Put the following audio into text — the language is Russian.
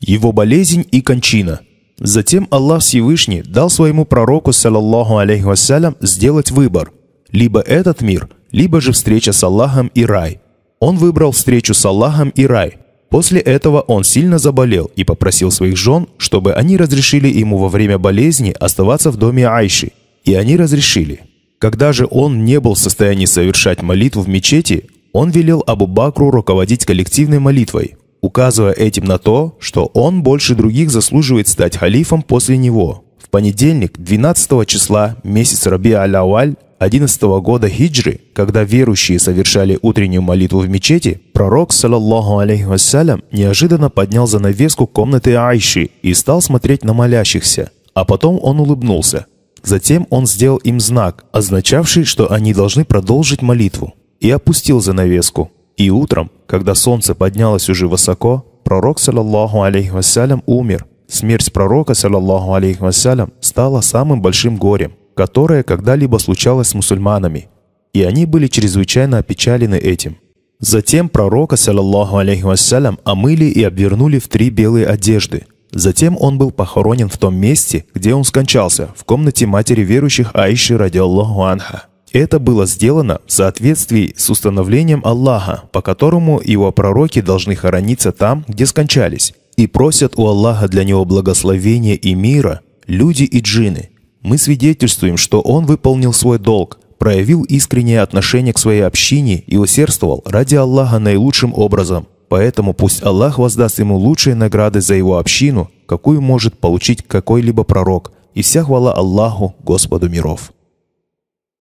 его болезнь и кончина. Затем Аллах Всевышний дал своему пророку, саллаллаху алейхи вассалям, сделать выбор. Либо этот мир, либо же встреча с Аллахом и рай. Он выбрал встречу с Аллахом и рай. После этого он сильно заболел и попросил своих жен, чтобы они разрешили ему во время болезни оставаться в доме Айши. И они разрешили. Когда же он не был в состоянии совершать молитву в мечети, он велел Абу Бакру руководить коллективной молитвой указывая этим на то, что он больше других заслуживает стать халифом после него. В понедельник, 12 числа месяц Раби Аль-Ауаль 11 года хиджры, когда верующие совершали утреннюю молитву в мечети, пророк, саллаллаху алейхи вассалям, неожиданно поднял занавеску комнаты Айши и стал смотреть на молящихся. А потом он улыбнулся. Затем он сделал им знак, означавший, что они должны продолжить молитву, и опустил занавеску. И утром, когда солнце поднялось уже высоко, пророк, саллаллаху алейхи вассалям, умер. Смерть пророка, саллаллаху алейхи вассалям, стала самым большим горем, которое когда-либо случалось с мусульманами, и они были чрезвычайно опечалены этим. Затем пророка, саллаллаху алейхи вассалям, омыли и обвернули в три белые одежды. Затем он был похоронен в том месте, где он скончался, в комнате матери верующих Аиши, радиаллаху анха. Это было сделано в соответствии с установлением Аллаха, по которому его пророки должны хорониться там, где скончались, и просят у Аллаха для него благословения и мира люди и джины. Мы свидетельствуем, что он выполнил свой долг, проявил искреннее отношение к своей общине и усердствовал ради Аллаха наилучшим образом. Поэтому пусть Аллах воздаст ему лучшие награды за его общину, какую может получить какой-либо пророк. И вся хвала Аллаху, Господу миров.